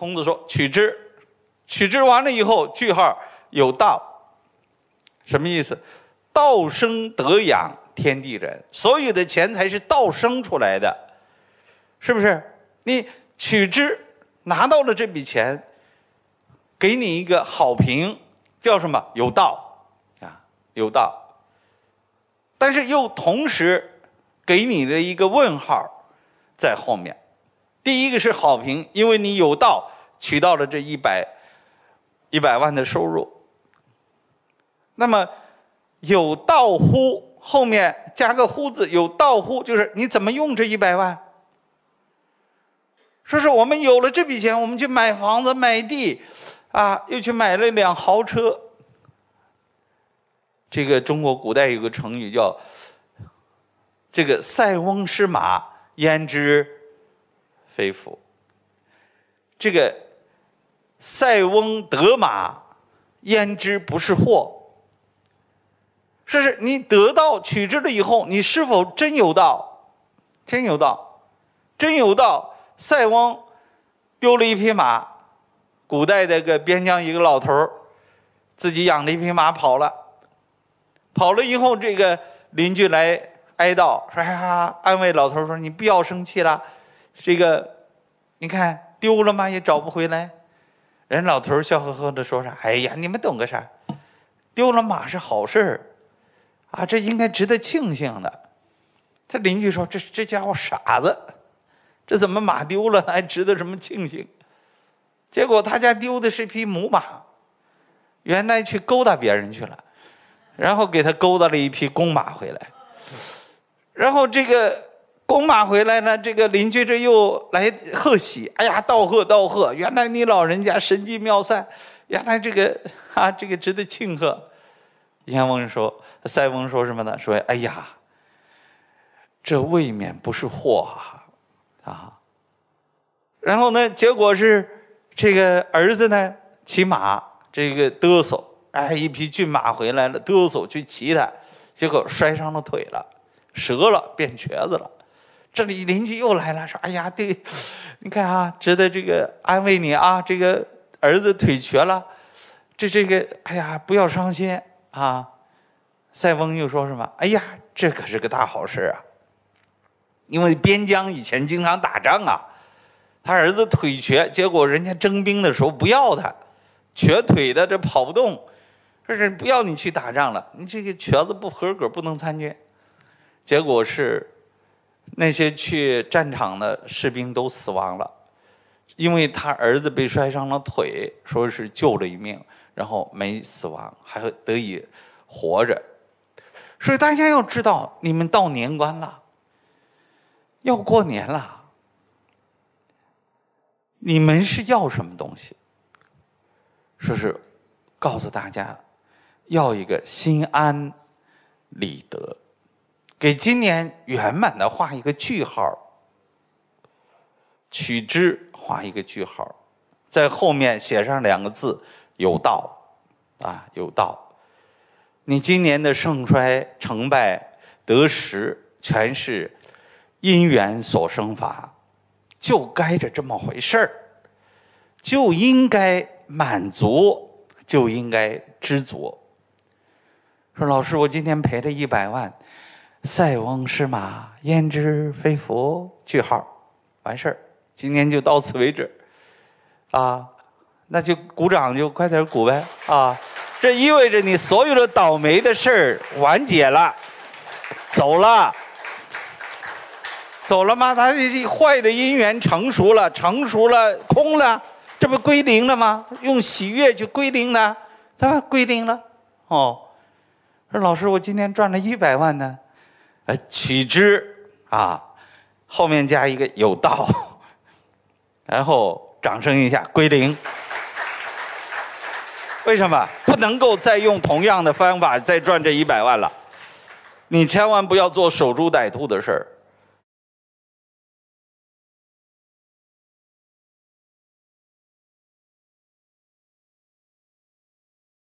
孔子说：“取之，取之完了以后，句号有道，什么意思？道生德养天地人，所有的钱财是道生出来的，是不是？你取之拿到了这笔钱，给你一个好评，叫什么？有道啊，有道。但是又同时给你的一个问号在后面。”第一个是好评，因为你有道取到了这一百一百万的收入。那么有道乎？后面加个乎字，有道乎就是你怎么用这一百万？说是我们有了这笔钱，我们去买房子、买地，啊，又去买了辆豪车。这个中国古代有个成语叫“这个塞翁失马，焉知”。非福。这个塞翁得马，焉知不是祸？说是，你得到取之了以后，你是否真有道？真有道，真有道。塞翁丢了一匹马，古代的个边疆一个老头自己养了一匹马跑了，跑了以后，这个邻居来哀悼，说：“哎呀，安慰老头说，你不要生气了。”这个，你看丢了吗？也找不回来。人老头笑呵呵的说啥？哎呀，你们懂个啥？丢了马是好事儿，啊，这应该值得庆幸的。他邻居说：“这这家伙傻子，这怎么马丢了还值得什么庆幸？”结果他家丢的是匹母马，原来去勾搭别人去了，然后给他勾搭了一匹公马回来，然后这个。公马回来呢，这个邻居这又来贺喜。哎呀，道贺道贺！原来你老人家神机妙算，原来这个啊，这个值得庆贺。燕王说：“塞翁说什么呢？说：‘哎呀，这未免不是祸啊！’啊，然后呢，结果是这个儿子呢，骑马这个嘚瑟，哎，一匹骏马回来了，嘚瑟去骑它，结果摔伤了腿了，折了，变瘸子了。”这里邻居又来了，说：“哎呀，对，你看啊，值得这个安慰你啊，这个儿子腿瘸了，这这个，哎呀，不要伤心啊。”塞翁又说什么：“哎呀，这可是个大好事啊，因为边疆以前经常打仗啊，他儿子腿瘸，结果人家征兵的时候不要他，瘸腿的这跑不动，说是不要你去打仗了，你这个瘸子不合格，不能参军，结果是。”那些去战场的士兵都死亡了，因为他儿子被摔伤了腿，说是救了一命，然后没死亡，还得以活着。所以大家要知道，你们到年关了，要过年了，你们是要什么东西？说是告诉大家，要一个心安理得。给今年圆满的画一个句号，取之画一个句号，在后面写上两个字：有道啊，有道。你今年的盛衰、成败、得失，全是因缘所生法，就该着这么回事儿，就应该满足，就应该知足。说老师，我今天赔了一百万。塞翁失马，焉知非福。句号，完事儿，今天就到此为止，啊，那就鼓掌，就快点鼓呗，啊，这意味着你所有的倒霉的事儿完结了，走了，走了吗？他这坏的姻缘成熟了，成熟了，空了，这不归零了吗？用喜悦去归零呢，他归零了？哦，说老师，我今天赚了一百万呢。呃，取之啊，后面加一个有道，然后掌声一下归零。为什么不能够再用同样的方法再赚这一百万了？你千万不要做守株待兔的事儿。